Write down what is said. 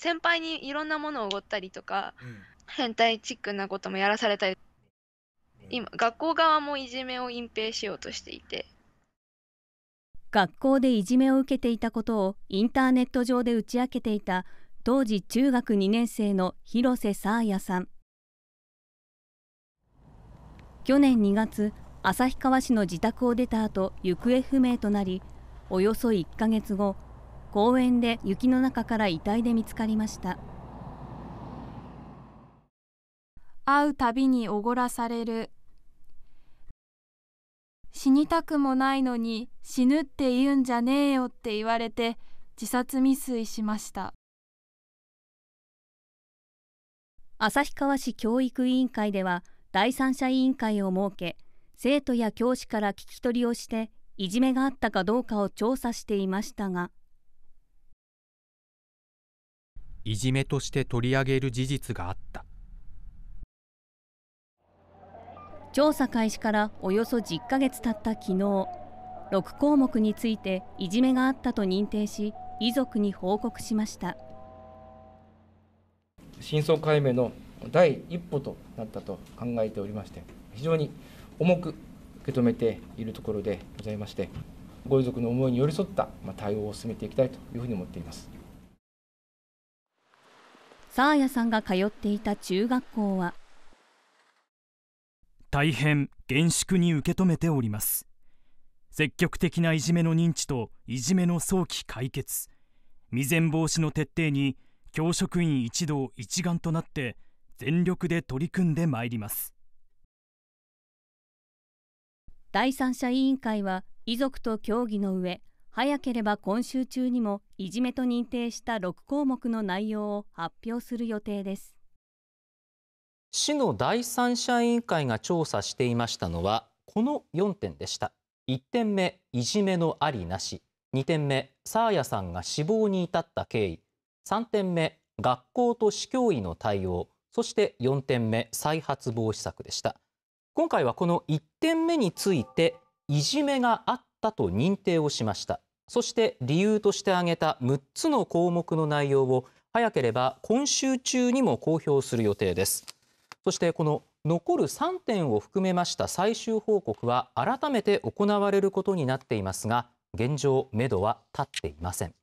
先輩にいろんなものをおごったりとか、うん、変態チックなこともやらされたり今学校側もいじめを隠蔽しようとしていて学校でいじめを受けていたことをインターネット上で打ち明けていた当時中学2年生の広瀬沙耶さん去年2月旭川市の自宅を出た後行方不明となりおよそ1か月後公園で雪の中から遺体で見つかりました会うたびにおごらされる死にたくもないのに死ぬって言うんじゃねえよって言われて自殺未遂しました旭川市教育委員会では第三者委員会を設け生徒や教師から聞き取りをしていじめがあったかどうかを調査していましたがいじめとして取り上げる事実があった調査開始からおよそ10ヶ月経った昨日6項目についていじめがあったと認定し遺族に報告しました真相解明の第一歩となったと考えておりまして非常に重く受け止めているところでございましてご遺族の思いに寄り添った対応を進めていきたいというふうに思っています。サーヤさんが通っていた中学校は大変厳粛に受け止めております積極的ないじめの認知といじめの早期解決未然防止の徹底に教職員一同一丸となって全力で取り組んでまいります第三者委員会は遺族と協議の上早ければ今週中にもいじめと認定した6項目の内容を発表する予定です市の第三者委員会が調査していましたのはこの4点でした1点目いじめのありなし2点目さーやさんが死亡に至った経緯3点目学校と市教委の対応そして4点目再発防止策でした今回はこの1点目についていじめがあったと認定をしましたそして理由として挙げた6つの項目の内容を早ければ今週中にも公表する予定です。そしてこの残る3点を含めました最終報告は改めて行われることになっていますが現状、めどは立っていません。